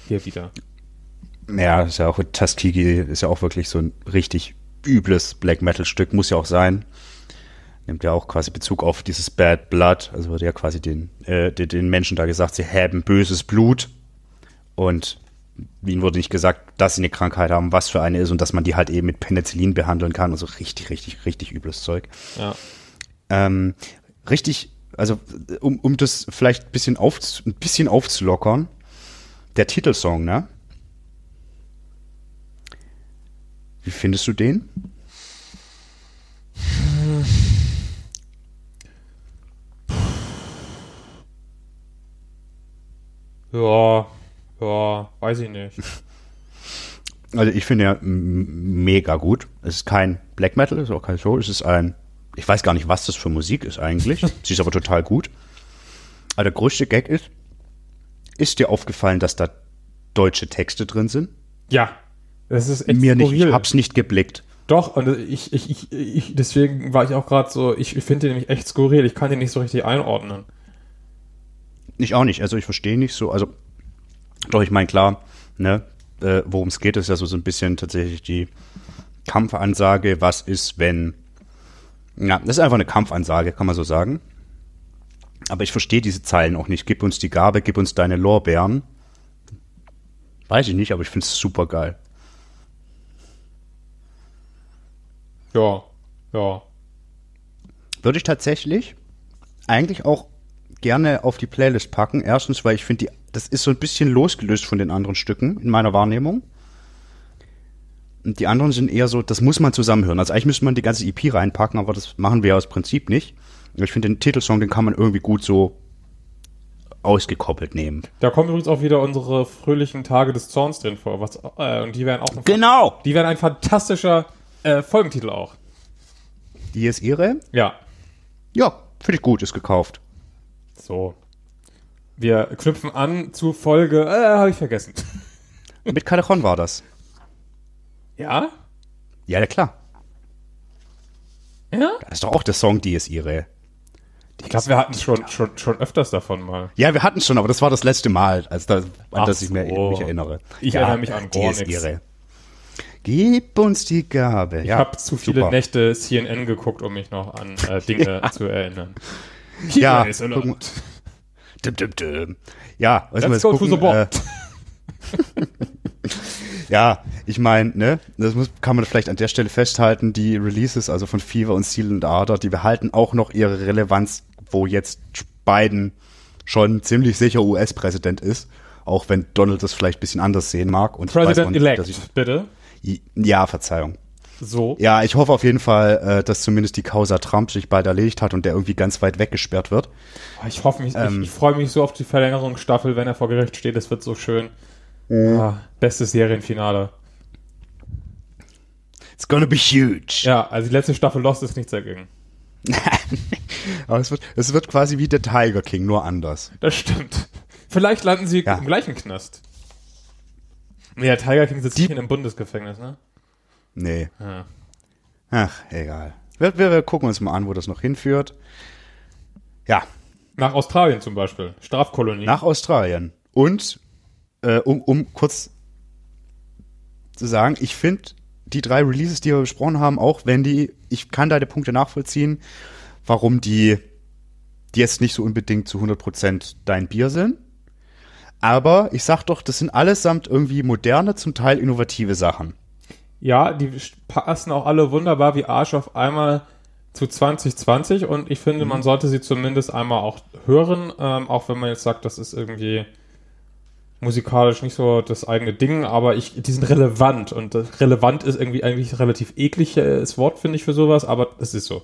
Hier wieder. Ja, ist ja auch Tuskegee ist ja auch wirklich so ein richtig übles Black Metal Stück, muss ja auch sein nimmt ja auch quasi Bezug auf dieses Bad Blood, also wurde ja quasi den, äh, den Menschen da gesagt, sie haben böses Blut und ihnen wurde nicht gesagt, dass sie eine Krankheit haben, was für eine ist und dass man die halt eben mit Penicillin behandeln kann Also richtig, richtig, richtig übles Zeug. Ja. Ähm, richtig, also um, um das vielleicht ein bisschen, auf, ein bisschen aufzulockern, der Titelsong, ne? Wie findest du den? Ja, ja, weiß ich nicht. Also ich finde ja mega gut. Es ist kein Black Metal, es ist auch kein Show. es ist ein, ich weiß gar nicht, was das für Musik ist eigentlich. Sie ist aber total gut. Aber der größte Gag ist, ist dir aufgefallen, dass da deutsche Texte drin sind? Ja, das ist echt Mir nicht, ich hab's nicht geblickt. Doch, und ich, ich, ich, ich deswegen war ich auch gerade so, ich finde den nämlich echt skurril, ich kann den nicht so richtig einordnen. Ich auch nicht. Also ich verstehe nicht so. Also doch, ich meine, klar, ne, äh, worum es geht, ist ja so, so ein bisschen tatsächlich die Kampfansage, was ist, wenn. Ja, das ist einfach eine Kampfansage, kann man so sagen. Aber ich verstehe diese Zeilen auch nicht. Gib uns die Gabe, gib uns deine Lorbeeren. Weiß ich nicht, aber ich finde es super geil. Ja, ja. Würde ich tatsächlich eigentlich auch gerne auf die Playlist packen. Erstens, weil ich finde, das ist so ein bisschen losgelöst von den anderen Stücken in meiner Wahrnehmung. Und die anderen sind eher so, das muss man zusammenhören. Also eigentlich müsste man die ganze EP reinpacken, aber das machen wir ja aus Prinzip nicht. Ich finde den Titelsong, den kann man irgendwie gut so ausgekoppelt nehmen. Da kommen übrigens auch wieder unsere fröhlichen Tage des Zorns drin vor. Was, äh, und die werden auch. Genau! Die werden ein fantastischer äh, Folgentitel auch. Die ist ihre? Ja. Ja, finde ich gut, ist gekauft. So. Wir knüpfen an zur Folge, äh, habe ich vergessen. Mit Calderon war das. Ja? Ja, na klar. Ja? Das ist doch auch der Song Die ist ihre. Die ich glaube, wir hatten schon, schon, schon öfters davon mal. Ja, wir hatten schon, aber das war das letzte Mal, als da, an das ich so. mich, mich erinnere. Ich ja, erinnere mich an Die ist ihre. Gib uns die Gabe. Ich ja, habe zu viele super. Nächte CNN geguckt, um mich noch an äh, Dinge ja. zu erinnern ja, ist er. Dim, dim, dim. Ja, was Let's go to the äh, ja, ich meine, ne, das muss, kann man vielleicht an der Stelle festhalten, die Releases, also von Fever und Seal and Ardor, die behalten auch noch ihre Relevanz, wo jetzt Biden schon ziemlich sicher US-Präsident ist, auch wenn Donald das vielleicht ein bisschen anders sehen mag. Und President-elect, bitte. Ja, Verzeihung. So. Ja, ich hoffe auf jeden Fall, äh, dass zumindest die Causa Trump sich bald erledigt hat und der irgendwie ganz weit weggesperrt wird. Ich hoffe, ich, ähm, ich, freue mich so auf die Verlängerungsstaffel, wenn er vor Gericht steht. Das wird so schön. Mm. Ah, bestes Serienfinale. It's gonna be huge. Ja, also die letzte Staffel Lost ist nichts dagegen. Aber es wird, es wird quasi wie der Tiger King, nur anders. Das stimmt. Vielleicht landen sie ja. im gleichen Knast. Ja, Tiger King sitzt die, hier im Bundesgefängnis, ne? Nee. Ja. Ach, egal. Wir, wir, wir gucken uns mal an, wo das noch hinführt. Ja. Nach Australien zum Beispiel. Strafkolonie. Nach Australien. Und, äh, um, um kurz zu sagen, ich finde die drei Releases, die wir besprochen haben, auch wenn die, ich kann deine Punkte nachvollziehen, warum die, die jetzt nicht so unbedingt zu 100% dein Bier sind. Aber ich sag doch, das sind allesamt irgendwie moderne, zum Teil innovative Sachen ja, die passen auch alle wunderbar wie Arsch auf einmal zu 2020 und ich finde, mhm. man sollte sie zumindest einmal auch hören, ähm, auch wenn man jetzt sagt, das ist irgendwie musikalisch nicht so das eigene Ding, aber ich, die sind relevant und relevant ist irgendwie eigentlich relativ ekliges Wort, finde ich, für sowas, aber es ist so.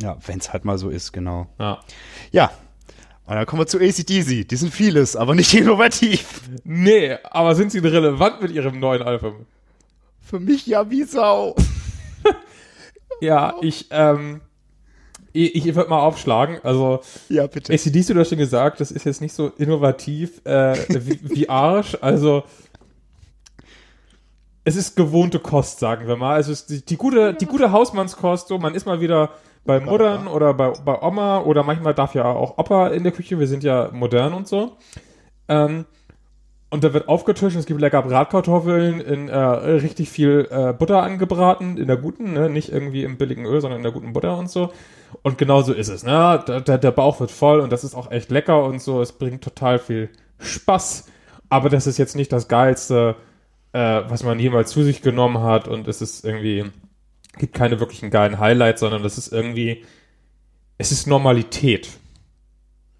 Ja, wenn es halt mal so ist, genau. Ja. Ja. Und dann kommen wir zu ACDC. Die sind vieles, aber nicht innovativ. Nee, aber sind sie relevant mit ihrem neuen Album? Für mich ja wie Sau. ja, ich, ähm, ich, ich würde mal aufschlagen. Also, ja, bitte. ACDC, du hast schon gesagt, das ist jetzt nicht so innovativ äh, wie, wie Arsch. Also, es ist gewohnte Kost, sagen wir mal. Also die, die, gute, die gute Hausmannskost, so man ist mal wieder bei Muttern oder bei, bei Oma oder manchmal darf ja auch Opa in der Küche, wir sind ja modern und so. Ähm, und da wird aufgetischt, es gibt lecker Bratkartoffeln, in äh, richtig viel äh, Butter angebraten, in der guten, ne? nicht irgendwie im billigen Öl, sondern in der guten Butter und so. Und genau so ist es. Ne? Der, der, der Bauch wird voll und das ist auch echt lecker und so. Es bringt total viel Spaß. Aber das ist jetzt nicht das Geilste, äh, was man jemals zu sich genommen hat. Und es ist irgendwie, gibt keine wirklichen geilen Highlights, sondern das ist irgendwie, es ist Normalität.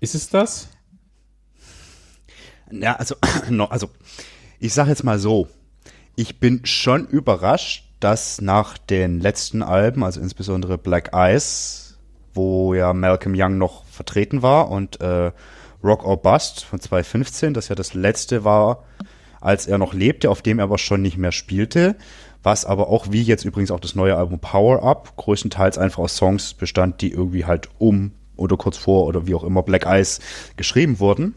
Ist es das? Ja, also, also ich sage jetzt mal so, ich bin schon überrascht, dass nach den letzten Alben, also insbesondere Black Eyes, wo ja Malcolm Young noch vertreten war und äh, Rock or Bust von 2015, das ja das letzte war, als er noch lebte, auf dem er aber schon nicht mehr spielte, was aber auch wie jetzt übrigens auch das neue Album Power Up größtenteils einfach aus Songs bestand, die irgendwie halt um oder kurz vor oder wie auch immer Black Eyes geschrieben wurden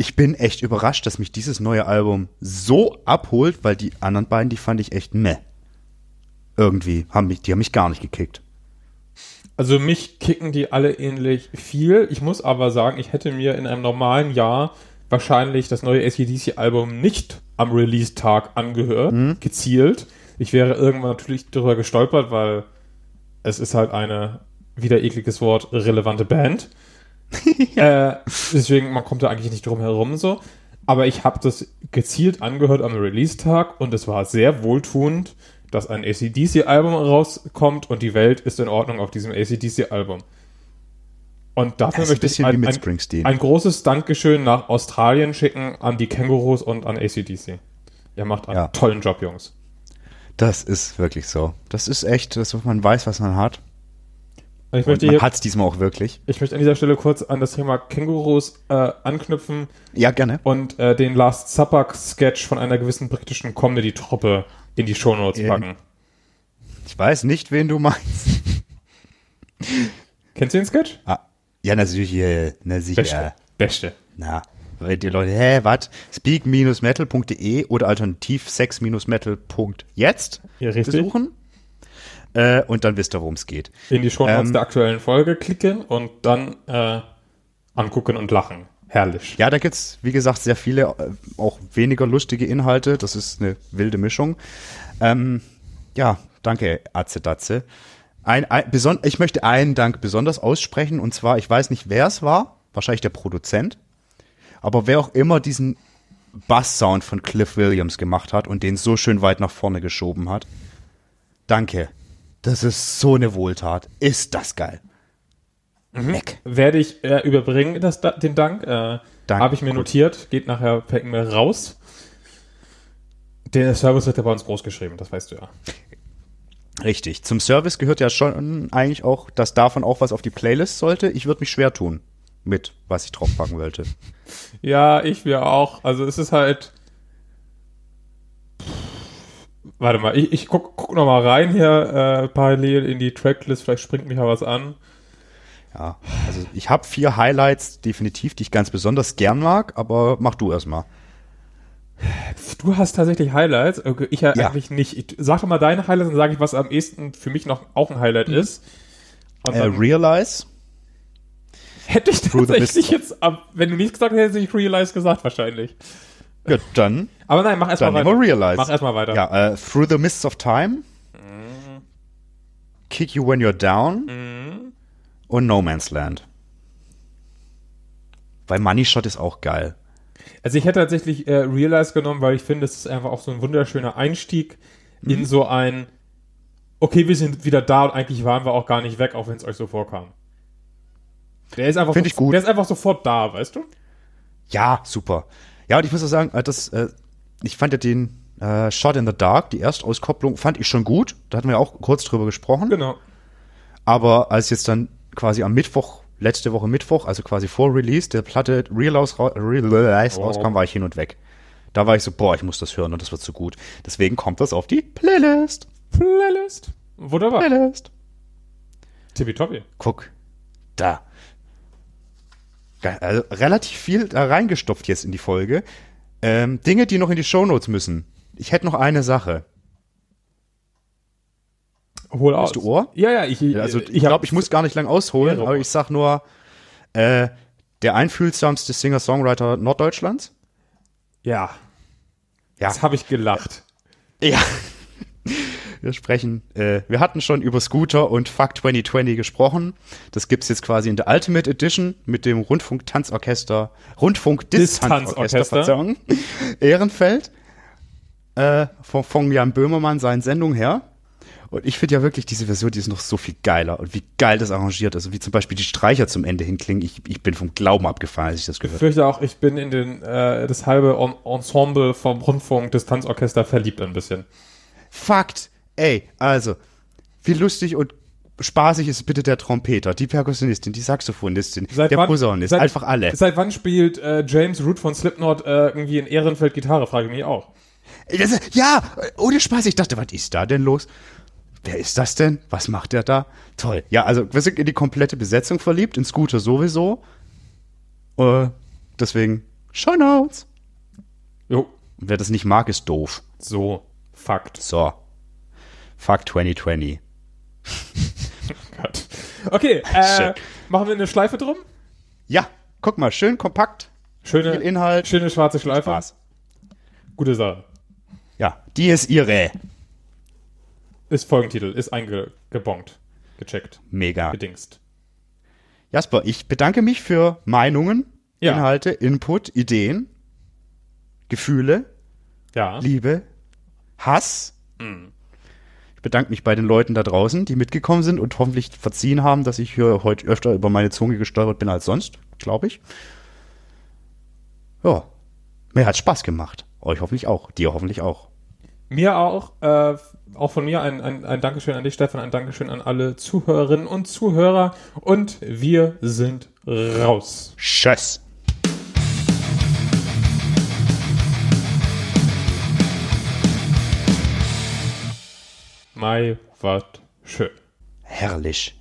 ich bin echt überrascht, dass mich dieses neue Album so abholt, weil die anderen beiden, die fand ich echt meh. Irgendwie haben mich, die haben mich gar nicht gekickt. Also mich kicken die alle ähnlich viel. Ich muss aber sagen, ich hätte mir in einem normalen Jahr wahrscheinlich das neue ACDC-Album nicht am Release-Tag angehört, mhm. gezielt. Ich wäre irgendwann natürlich darüber gestolpert, weil es ist halt eine, wieder ekliges Wort, relevante Band. äh, deswegen, man kommt da eigentlich nicht drum herum so. Aber ich habe das gezielt angehört am Release-Tag und es war sehr wohltuend, dass ein ACDC-Album rauskommt und die Welt ist in Ordnung auf diesem ACDC-Album. Und dafür möchte ich ein, ein, ein, großes Dankeschön nach Australien schicken an die Kängurus und an ACDC. Ihr macht einen ja. tollen Job, Jungs. Das ist wirklich so. Das ist echt, dass man weiß, was man hat. Ich möchte man hat es diesmal auch wirklich. Ich möchte an dieser Stelle kurz an das Thema Kängurus äh, anknüpfen. Ja, gerne. Und äh, den Last Supper Sketch von einer gewissen britischen Comedy-Truppe in die Shownotes packen. Ich weiß nicht, wen du meinst. Kennst du den Sketch? Ah, ja, natürlich. Na sicher. Beste. Beste. Na, weil die Leute, hä, was? Speak-metal.de oder alternativ sex-metal.jetzt ja, richtig. besuchen. Äh, und dann wisst ihr, worum es geht. In die Shownotes ähm, der aktuellen Folge klicken und dann äh, angucken und lachen. Herrlich. Ja, da gibt es, wie gesagt, sehr viele, äh, auch weniger lustige Inhalte. Das ist eine wilde Mischung. Ähm, ja, danke, Atze Datze. Ein, ein, ich möchte einen Dank besonders aussprechen und zwar, ich weiß nicht, wer es war, wahrscheinlich der Produzent, aber wer auch immer diesen Bass-Sound von Cliff Williams gemacht hat und den so schön weit nach vorne geschoben hat. Danke. Das ist so eine Wohltat. Ist das geil. Meck. Werde ich äh, überbringen, das, den Dank. Äh, Habe ich mir Gut. notiert. Geht nachher per E-Mail raus. Der Service wird ja bei uns groß geschrieben, das weißt du ja. Richtig. Zum Service gehört ja schon eigentlich auch, dass davon auch was auf die Playlist sollte. Ich würde mich schwer tun mit, was ich draufpacken wollte. Ja, ich mir auch. Also es ist halt Warte mal, ich, ich guck, guck noch mal rein hier äh, parallel in die Tracklist, vielleicht springt mich ja was an. Ja, also ich habe vier Highlights definitiv, die ich ganz besonders gern mag, aber mach du erst mal. Du hast tatsächlich Highlights, okay, ich ja, ja. eigentlich nicht. Ich sage mal deine Highlights und sage ich, was am ehesten für mich noch auch ein Highlight mhm. ist. Äh, realize. Hätte ich tatsächlich jetzt, wenn du nichts gesagt hättest, hätte ich Realize gesagt wahrscheinlich. Ja, dann. Aber nein, mach erstmal weiter. Realize. Mach erstmal weiter. Ja, uh, Through the Mists of Time. Mm. Kick You When You're Down. Mm. Und No Man's Land. Weil Money Shot ist auch geil. Also ich hätte tatsächlich äh, Realize genommen, weil ich finde, es ist einfach auch so ein wunderschöner Einstieg mhm. in so ein Okay, wir sind wieder da und eigentlich waren wir auch gar nicht weg, auch wenn es euch so vorkam. Der ist einfach, so, Der ist einfach sofort da, weißt du? Ja, super. Ja, und ich muss auch sagen, äh, das, äh, ich fand ja den äh, Shot in the Dark, die Erstauskopplung, fand ich schon gut. Da hatten wir auch kurz drüber gesprochen. Genau. Aber als jetzt dann quasi am Mittwoch, letzte Woche Mittwoch, also quasi vor Release der Platte Real House, oh. rauskam, war ich hin und weg. Da war ich so, boah, ich muss das hören und das wird so gut. Deswegen kommt das auf die Playlist. Playlist. Wunderbar. Playlist. Tippitoppi. Guck, da also relativ viel da reingestopft jetzt in die Folge. Ähm, Dinge, die noch in die Shownotes müssen. Ich hätte noch eine Sache. Hol aus. Hast du Ohr? Ja, ja. Ich, also ich, ich glaube, ich muss gar nicht lang ausholen, aber ich sag nur, äh, der einfühlsamste Singer-Songwriter Norddeutschlands. Ja. Ja. Das habe ich gelacht. Ja. Wir sprechen, äh, wir hatten schon über Scooter und Fuck 2020 gesprochen. Das gibt's jetzt quasi in der Ultimate Edition mit dem Rundfunk-Tanzorchester, Rundfunk-Distanzorchester, Ehrenfeld, äh, von, von Jan Böhmermann, seinen Sendung her. Und ich finde ja wirklich diese Version, die ist noch so viel geiler und wie geil das arrangiert ist. Also wie zum Beispiel die Streicher zum Ende hinklingen. Ich, ich bin vom Glauben abgefahren, als ich das gehört habe. Ich fürchte auch, ich bin in den, äh, das halbe en Ensemble vom Rundfunk Distanzorchester verliebt ein bisschen. Fakt! Ey, also, wie lustig und spaßig ist bitte der Trompeter, die Perkussionistin, die Saxophonistin, seit der wann, Posaunist, seit, einfach alle. Seit wann spielt äh, James Root von Slipknot äh, irgendwie in Ehrenfeld Gitarre, frage ich mich auch. Das, ja, ohne Spaß, ich dachte, was ist da denn los? Wer ist das denn? Was macht der da? Toll. Ja, also wir sind in die komplette Besetzung verliebt, ins Gute sowieso. Äh, deswegen, Shoutouts. Jo. Wer das nicht mag, ist doof. So, Fakt. So. Fuck 2020. oh Gott. Okay, äh, machen wir eine Schleife drum? Ja, guck mal, schön kompakt. Schöne, viel Inhalt. Schöne schwarze Schleife. Spaß. Gute Sache. Ja, die ist ihre. Ist Folgentitel, ist eingebongt, gecheckt. Mega. Gedingst. Jasper, ich bedanke mich für Meinungen, ja. Inhalte, Input, Ideen, Gefühle, ja. Liebe, Hass. Mhm bedanke mich bei den Leuten da draußen, die mitgekommen sind und hoffentlich verziehen haben, dass ich hier heute öfter über meine Zunge gestolpert bin als sonst, glaube ich. Ja, mir hat Spaß gemacht. Euch hoffentlich auch, dir hoffentlich auch. Mir auch. Äh, auch von mir ein, ein, ein Dankeschön an dich, Stefan, ein Dankeschön an alle Zuhörerinnen und Zuhörer. Und wir sind raus. Tschüss. Mai, was schön. Herrlich.